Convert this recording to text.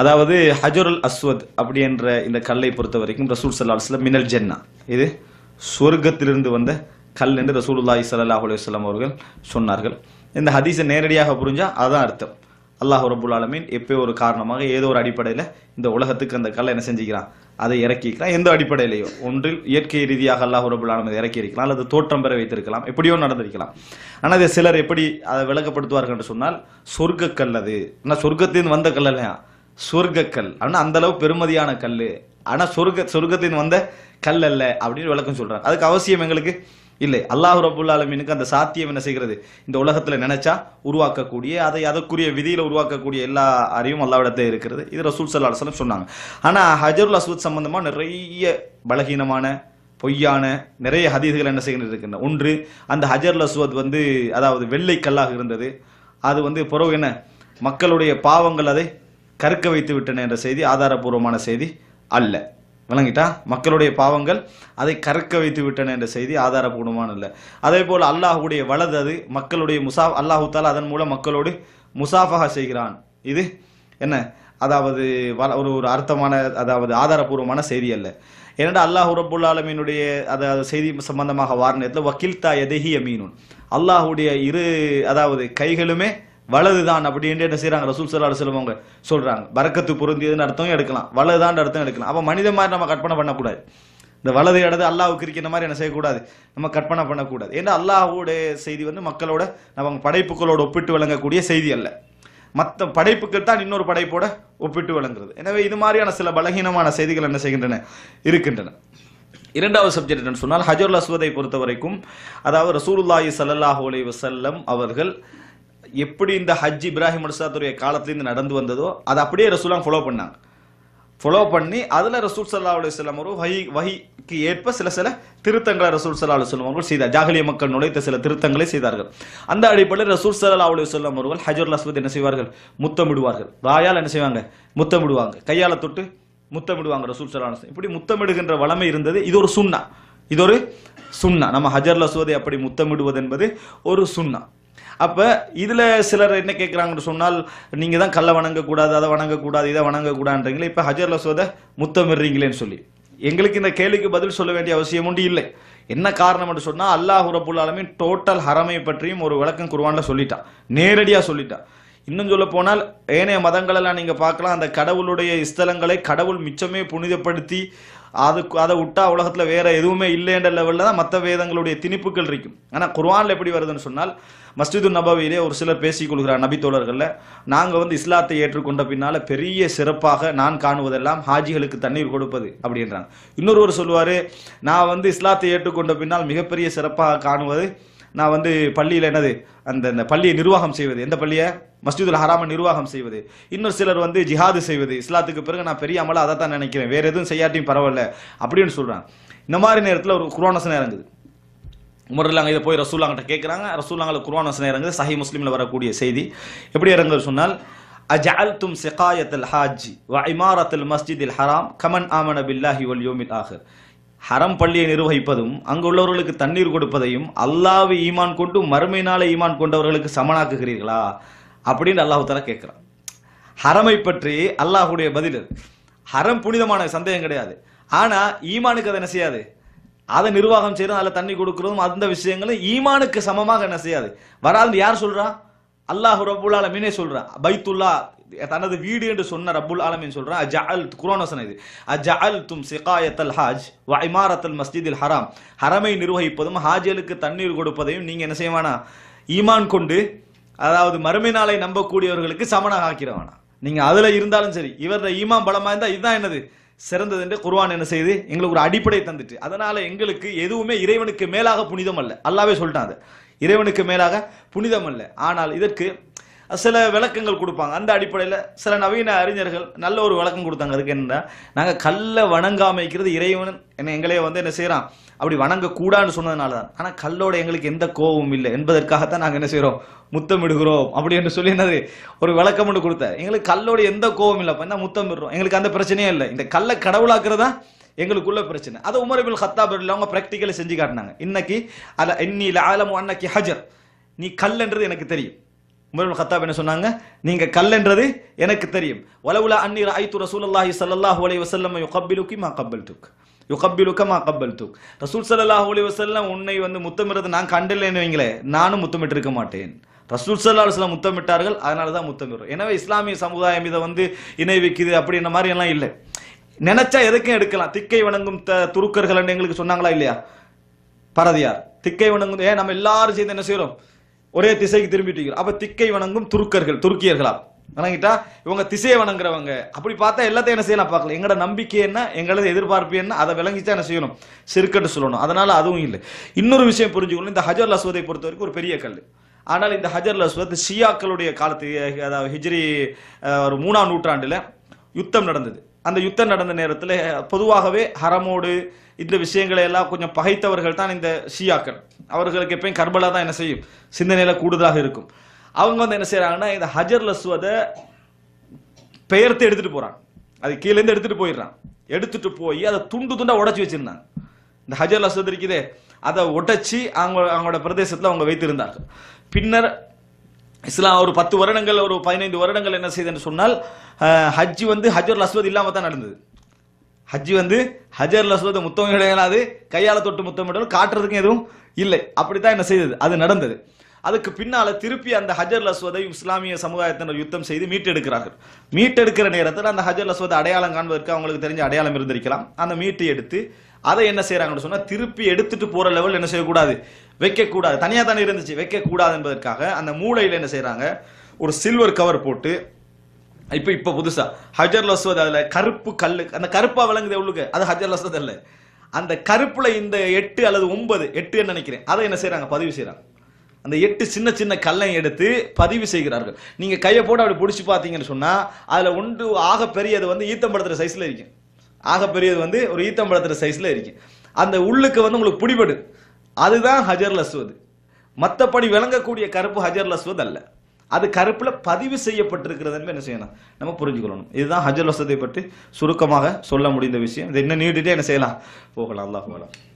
அதாவது ஹஜருல் அஸ்வத் அப்படி என்ற இந்த கல்லை பொறுத்த வரைக்கும் ரசூல் சல்லா மினல் ஜென்னா இது சொர்க்கத்திலிருந்து வந்த கல் என்று ரசூலுல்லாஹி சல்லாஹ் அலுவலாம் அவர்கள் சொன்னார்கள் இந்த ஹதீஸை நேரடியாக புரிஞ்சால் அதுதான் அர்த்தம் அல்லாஹ் ரபுல் எப்போ ஒரு காரணமாக ஏதோ ஒரு அடிப்படையில் இந்த உலகத்துக்கு அந்த கல்லை என்ன செஞ்சுக்கிறான் அதை இறக்கிக்கலாம் எந்த அடிப்படையிலையோ ஒன்றில் இயற்கை ரீதியாக அல்லாஹ் ரபுல் ஆலமீன் இறக்கி இருக்கலாம் அல்லது தோற்றம் பெற வைத்திருக்கலாம் எப்படியோ நடந்திருக்கலாம் ஆனால் இதை சிலர் எப்படி அதை விளக்கப்படுத்துவார்கள் என்று சொன்னால் சொர்க்க கல் அது ஆனால் சொர்க்கத்திலிருந்து வந்த கல்லையா சொர்க்கக்கல் ஆனால் அந்த அளவு பெருமதியான கல் ஆனால் சொர்க்க சொர்க்கத்தின் வந்த கல் அல்ல அப்படின்னு விளக்கம் சொல்றாங்க அதுக்கு அவசியம் எங்களுக்கு இல்லை அல்லாஹ் ரபுல் ஆலமீனுக்கு அந்த சாத்தியம் என்ன செய்கிறது இந்த உலகத்தில் நினைச்சா உருவாக்கக்கூடிய அதை அதற்குரிய விதியில் உருவாக்கக்கூடிய எல்லா அறிவும் அல்லாவிடத்தில் இருக்கிறது இது ரசூல் சல்லா அலுவலம் சொன்னாங்க ஆனால் ஹஜருல் அசூத் சம்பந்தமாக நிறைய பலகீனமான பொய்யான நிறைய ஹதீதுகள் என்ன செய்கிறது இருக்கின்றன ஒன்று அந்த ஹஜருல் அசுவத் வந்து அதாவது வெள்ளை கல்லாக இருந்தது அது வந்து பிறகு என்ன மக்களுடைய பாவங்கள் அதை கற்க வைத்து விட்டன என்ற செய்தி ஆதாரபூர்வமான செய்தி அல்ல விளங்கிட்டா மக்களுடைய பாவங்கள் அதை கறக்க வைத்து விட்டன என்ற செய்தி ஆதாரபூர்வமான இல்லை அதே போல் அல்லாஹுடைய வலது அது மக்களுடைய முசா அல்லாஹூத்தால் அதன் மூலம் மக்களோடு முசாஃபகா செய்கிறான் இது என்ன அதாவது ஒரு ஒரு அர்த்தமான அதாவது ஆதாரபூர்வமான செய்தி அல்ல ஏனென்றால் அல்லாஹ் ரபுல் ஆலமீனுடைய அதாவது செய்தி சம்பந்தமாக வார நேரத்தில் வக்கீல்தா எதஹி மீனுன் அல்லாஹுடைய இரு அதாவது கைகளுமே வலதுதான் அப்படின்ட்டு என்ன செய்யறாங்க ரசூல் சல்லா செல்வங்க சொல்றாங்க பறக்கத்து பொருந்தியதுன்னு அர்த்தம் எடுக்கலாம் வலதுதான் அர்த்தம் எடுக்கலாம் அப்ப மனித மாதிரி நம்ம கற்பனை பண்ணக்கூடாது இந்த வலது இடது அல்லாவுக்கு இருக்கிற மாதிரி என்ன செய்யக்கூடாது நம்ம கற்பனை பண்ணக்கூடாது ஏன்னா அல்லாஹோட செய்தி வந்து மக்களோட நம்ம படைப்புகளோட ஒப்பிட்டு வழங்கக்கூடிய செய்தி அல்ல மற்ற படைப்புக்கு தான் இன்னொரு படைப்போட ஒப்பிட்டு வழங்குறது எனவே இது மாதிரியான சில பலகீனமான செய்திகள் என்ன செய்கின்றன இருக்கின்றன இரண்டாவது சப்ஜெக்ட் என்னன்னு சொன்னால் ஹஜர் அஸ்வதை பொறுத்த வரைக்கும் அதாவது ரசூலுல்லாஹி சல்லாஹூ அலி வசல்லம் அவர்கள் எப்படி இந்த ஹஜ் இப்ராஹிம் அலுசாத்துடைய காலத்திலேருந்து நடந்து வந்ததோ அதை அப்படியே ரசூலாம் ஃபாலோ பண்ணாங்க ஃபாலோ பண்ணி அதில் ரசூல் சல்லா அலுவலாம் ஒரு வகி வகிக்கு ஏற்ப சில சில திருத்தங்களை ரசூல் சல்லா அலுவலாம் அவர்கள் செய்தார் ஜாகலிய மக்கள் நுழைத்த சில திருத்தங்களை செய்தார்கள் அந்த அடிப்படையில் ரசூல் சல்லா அலுவலாம் அவர்கள் ஹஜர் லஸ்வத் என்ன செய்வார்கள் முத்தமிடுவார்கள் வாயால் என்ன செய்வாங்க முத்தமிடுவாங்க கையால் தொட்டு முத்தமிடுவாங்க ரசூல் சல்லா அலுவலாம் இப்படி முத்தமிடுகின்ற வளமை இருந்தது இது ஒரு சுண்ணா இது ஒரு சுண்ணா நம்ம ஹஜர் லஸ்வதை அப்படி முத்தமிடுவது என்பது ஒரு சுண்ணா அப்போ இதில் சிலர் என்ன கேட்குறாங்கன்னு சொன்னால் நீங்கள் தான் கல்லை வணங்கக்கூடாது அதை வணங்கக்கூடாது இதை வணங்கக்கூடாதுன்றீங்களே இப்போ ஹஜர் லசோதை முத்தமிடுறீங்களேன்னு சொல்லி எங்களுக்கு இந்த கேள்விக்கு பதில் சொல்ல வேண்டிய அவசியம் உண்டு இல்லை என்ன காரணம் என்று சொன்னால் அல்லாஹ் ரபுல் ஆலமின் டோட்டல் ஹரமை பற்றியும் ஒரு விளக்கம் குருவானில் சொல்லிட்டான் நேரடியாக சொல்லிட்டான் இன்னும் சொல்ல போனால் ஏனைய மதங்களெல்லாம் நீங்கள் பார்க்கலாம் அந்த கடவுளுடைய ஸ்தலங்களை கடவுள் மிச்சமே புனிதப்படுத்தி அதுக்கு அதை விட்டா உலகத்தில் வேற எதுவுமே இல்லைன்ற லெவலில் தான் மற்ற வேதங்களுடைய திணிப்புகள் இருக்கும் ஆனால் குர்வானில் எப்படி வருதுன்னு சொன்னால் மஸ்ஜிது நபவிலே ஒரு சிலர் பேசிக் கொள்கிறார் நபித்தோழர்களில் நாங்கள் வந்து இஸ்லாத்தை ஏற்றுக்கொண்ட பின்னால் பெரிய சிறப்பாக நான் காணுவதெல்லாம் ஹாஜிகளுக்கு தண்ணீர் கொடுப்பது அப்படின்றாங்க இன்னொருவர் சொல்லுவார் நான் வந்து இஸ்லாத்தை ஏற்றுக்கொண்ட பின்னால் மிகப்பெரிய சிறப்பாக காணுவது நான் வந்து பள்ளியில் என்னது அந்த பள்ளியை நிர்வாகம் செய்வது எந்த பள்ளியை மஸ்ஜிதுல் ஹராம நிர்வாகம் செய்வது இன்னும் சிலர் வந்து ஜிஹாது செய்வது இஸ்லாத்துக்கு பிறகு நான் பெரிய அமலாக அதை தான் நினைக்கிறேன் வேறு எதுவும் செய்யாட்டியும் பரவாயில்ல அப்படின்னு சொல்கிறான் இந்த மாதிரி நேரத்தில் ஒரு குரோனசனம் இறங்குது முறையில் இதை போய் ரசூல்லாங்கிட்ட கேட்குறாங்க ரசூல்லாங்கில் குர்வான் வசனம் இறங்குது சஹி முஸ்லீமில் வரக்கூடிய செய்தி எப்படி இறங்குது சொன்னால் அஜஅல்தும் அல் ஹாஜி வ மஸ்ஜித் அல் ஹராம் கமன் ஆமன பில்லாஹி வல் யோமில் ஆஹர் ஹரம் பள்ளியை நிர்வகிப்பதும் அங்கு உள்ளவர்களுக்கு தண்ணீர் கொடுப்பதையும் அல்லாவை ஈமான் கொண்டு மறுமை நாளை ஈமான் கொண்டவர்களுக்கு சமனாக்குகிறீர்களா அப்படின்னு தர கேட்குறான் ஹரமை பற்றி அல்லாஹுடைய பதில் ஹரம் புனிதமான சந்தேகம் கிடையாது ஆனால் ஈமானுக்கு அதை என்ன செய்யாது அதை நிர்வாகம் செய்யறதும் அதில் தண்ணி கொடுக்குறதும் அந்த விஷயங்களும் ஈமானுக்கு சமமாக என்ன செய்யாது வராதுன்னு யார் சொல்கிறான் அல்லாஹ் ரபுல் ஆலமீனே சொல்றான் பைத்துல்லா தனது வீடு என்று சொன்ன ரபுல் ஆலமீன் சொல்றான் அல் குரோனசன் இது அல் தும் சிகாயத்தல் ஹாஜ் வ மஸ்ஜித் அல் ஹராம் ஹரமை நிர்வகிப்பதும் ஹாஜலுக்கு தண்ணீர் கொடுப்பதையும் நீங்க என்ன செய்வானா ஈமான் கொண்டு அதாவது மறுமை நாளை நம்பக்கூடியவர்களுக்கு சமனாக ஆக்கிறவானா நீங்க அதுல இருந்தாலும் சரி இவர ஈமான் பலமா இருந்தா இதுதான் என்னது சிறந்தது என்று குர்வான் என்ன செய்து எங்களுக்கு ஒரு அடிப்படை தந்துட்டு அதனால எங்களுக்கு எதுவுமே இறைவனுக்கு மேலாக புனிதம் அல்ல அல்லாவே சொல்லிட்டான் அது இறைவனுக்கு மேலாக புனிதம் அல்ல ஆனால் இதற்கு சில விளக்கங்கள் கொடுப்பாங்க அந்த அடிப்படையில் சில நவீன அறிஞர்கள் நல்ல ஒரு விளக்கம் கொடுத்தாங்க அதுக்கு என்னென்னா நாங்கள் கல்லை வணங்காமைக்கிறது இறைவன் என்ன எங்களைய வந்து என்ன செய்கிறான் அப்படி வணங்கக்கூடாதுன்னு சொன்னதுனால தான் ஆனால் கல்லோட எங்களுக்கு எந்த கோபமும் இல்லை என்பதற்காகத்தான் நாங்கள் என்ன செய்கிறோம் முத்தமிடுகிறோம் அப்படி என்று சொல்லி என்னது ஒரு விளக்கம் ஒன்று கொடுத்தேன் எங்களுக்கு கல்லோட எந்த கோபம் இல்லை என்ன முத்தமிடுறோம் எங்களுக்கு அந்த பிரச்சனையே இல்லை இந்த கல்லை கடவுளாக்குறதா எங்களுக்குள்ள பிரச்சனை அதை உமரபில் ஹத்தாப் அவங்க ப்ராக்டிக்கலி செஞ்சு காட்டினாங்க இன்னைக்கு அல இன்னில ஆலமோ அன்னைக்கு ஹஜர் நீ கல்ன்றது எனக்கு தெரியும் உமரபில் ஹத்தாப் என்ன சொன்னாங்க நீங்க கல்ன்றது எனக்கு தெரியும் வலவுலா அன்னீர் ஐத்து ரசூலல்லாஹி சல்லாஹூ அலைஹி வசல்லம் கபிலுக்கி மா கப்பல் தூக் யுகப்பிலுக்க மா கப்பல் தூக் ரசூல் சல்லாஹ் அலைஹி வசல்லம் உன்னை வந்து முத்தமிடுறது நான் கண்டில்லைன்னு வைங்களே நானும் முத்தமிட்டு இருக்க மாட்டேன் ரசூல் சல்லா அலுவலாம் முத்தமிட்டார்கள் அதனால தான் முத்தமிடுறோம் எனவே இஸ்லாமிய சமுதாயம் இதை வந்து இணை வைக்குது அப்படின்ற மாதிரி எல்லாம் இல்லை நினைச்சா எதுக்கும் எடுக்கலாம் திக்கை வணங்கும் த துருக்கர்கள் எங்களுக்கு சொன்னாங்களா இல்லையா பரதியார் திக்கை வணங்கும் ஏன் நம்ம எல்லாரும் சேர்ந்து என்ன செய்யறோம் ஒரே திசைக்கு திரும்பிட்டு அப்ப திக்கை வணங்கும் துருக்கர்கள் துருக்கியர்களா வணங்கிட்டா இவங்க திசையை வணங்குறவங்க அப்படி பார்த்தா எல்லாத்தையும் என்ன செய்யலாம் பார்க்கலாம் எங்களோட நம்பிக்கை என்ன எங்களது எதிர்பார்ப்பு என்ன அதை விளங்கிச்சா என்ன செய்யணும் சிறுக்கட்டு சொல்லணும் அதனால அதுவும் இல்லை இன்னொரு விஷயம் புரிஞ்சுக்கணும் இந்த ஹஜர் லஸ்வதை பொறுத்த வரைக்கும் ஒரு பெரிய கல் ஆனால் இந்த ஹஜர் லஸ்வத் ஷியாக்களுடைய காலத்து அதாவது ஹிஜ்ரி ஒரு மூணாம் நூற்றாண்டில் யுத்தம் நடந்தது அந்த யுத்தம் நடந்த நேரத்தில் பொதுவாகவே ஹரமோடு இந்த விஷயங்களை எல்லாம் கொஞ்சம் பகைத்தவர்கள் தான் இந்த ஷியாக்கள் அவர்களுக்கு எப்பயும் கர்பலா தான் என்ன செய்யும் சிந்தனையில் கூடுதலாக இருக்கும் அவங்க வந்து என்ன செய்கிறாங்கன்னா இந்த ஹஜர் லஸ்வதை பெயர்த்து எடுத்துகிட்டு போகிறாங்க அது கீழேருந்து எடுத்துகிட்டு போயிடுறான் எடுத்துட்டு போய் அதை துண்டு துண்டாக உடச்சி வச்சுருந்தாங்க இந்த ஹஜர் லஸ்வத் இருக்குதே அதை உடைச்சி அவங்க அவங்களோட பிரதேசத்தில் அவங்க வைத்திருந்தார்கள் பின்னர் இஸ்லாம் ஒரு பத்து வருடங்கள் ஒரு பதினைந்து வருடங்கள் என்ன செய்யுதுன்னு சொன்னால் ஹஜ்ஜி வந்து ஹஜர் அஸ்வத் இல்லாமல் தான் நடந்தது ஹஜ்ஜி வந்து ஹஜர் லஸ்வத் முத்தம் கிடையாது கையால் தொட்டு முத்தம் இடம் காட்டுறதுக்கும் எதுவும் இல்லை அப்படி தான் என்ன செய்தது அது நடந்தது அதுக்கு பின்னால் திருப்பி அந்த ஹஜர் லஸ்வதை இஸ்லாமிய சமுதாயத்தினர் யுத்தம் செய்து மீட்டெடுக்கிறார்கள் மீட்டெடுக்கிற நேரத்தில் அந்த ஹஜர் லஸ்வத் அடையாளம் காண்பதற்கு அவங்களுக்கு தெரிஞ்ச அடையாளம் இருந்திருக்கலாம் அந்த மீட்டு எடுத்து அதை என்ன செய்கிறாங்கன்னு சொன்னால் திருப்பி எடுத்துட்டு போகிற லெவல் என்ன செய்யக்கூடாது வைக்கக்கூடாது தனியாக தானே இருந்துச்சு வைக்கக்கூடாது என்பதற்காக அந்த மூளையில் என்ன செய்கிறாங்க ஒரு சில்வர் கவர் போட்டு இப்போ இப்போ புதுசாக ஹஜர் லஸ்வத் அதில் கருப்பு கல் அந்த கருப்பாக விளங்குது உள்ளுக்கு அது ஹஜர் லஸ்வத் அல்ல அந்த கருப்பில் இந்த எட்டு அல்லது ஒன்பது எட்டு நினைக்கிறேன் அதை என்ன செய்கிறாங்க பதிவு செய்கிறாங்க அந்த எட்டு சின்ன சின்ன கல்லை எடுத்து பதிவு செய்கிறார்கள் நீங்கள் கையை போட்டு அப்படி பிடிச்சி பார்த்தீங்கன்னு சொன்னால் அதில் ஒன்று ஆக பெரியது வந்து ஈத்தம்படத்துற சைஸில் இருக்கும் ஆக பெரியது வந்து ஒரு ஈத்தம்படத்துற சைஸில் இருக்கு அந்த உள்ளுக்கு வந்து உங்களுக்கு பிடிபடும் அதுதான் ஹஜர் லஸ்வது மற்றபடி விளங்கக்கூடிய கருப்பு ஹஜர்ல லஸ்வது அல்ல அது கருப்பில் பதிவு செய்யப்பட்டிருக்கிறதுன்னு என்ன செய்யணும் நம்ம புரிஞ்சுக்கொள்ளணும் இதுதான் ஹஜர் லஸ்வதை பற்றி சுருக்கமாக சொல்ல முடிந்த விஷயம் இது இன்னும் நீட்டிட்டு என்ன செய்யலாம் போகலாம் அல்லா போகலாம்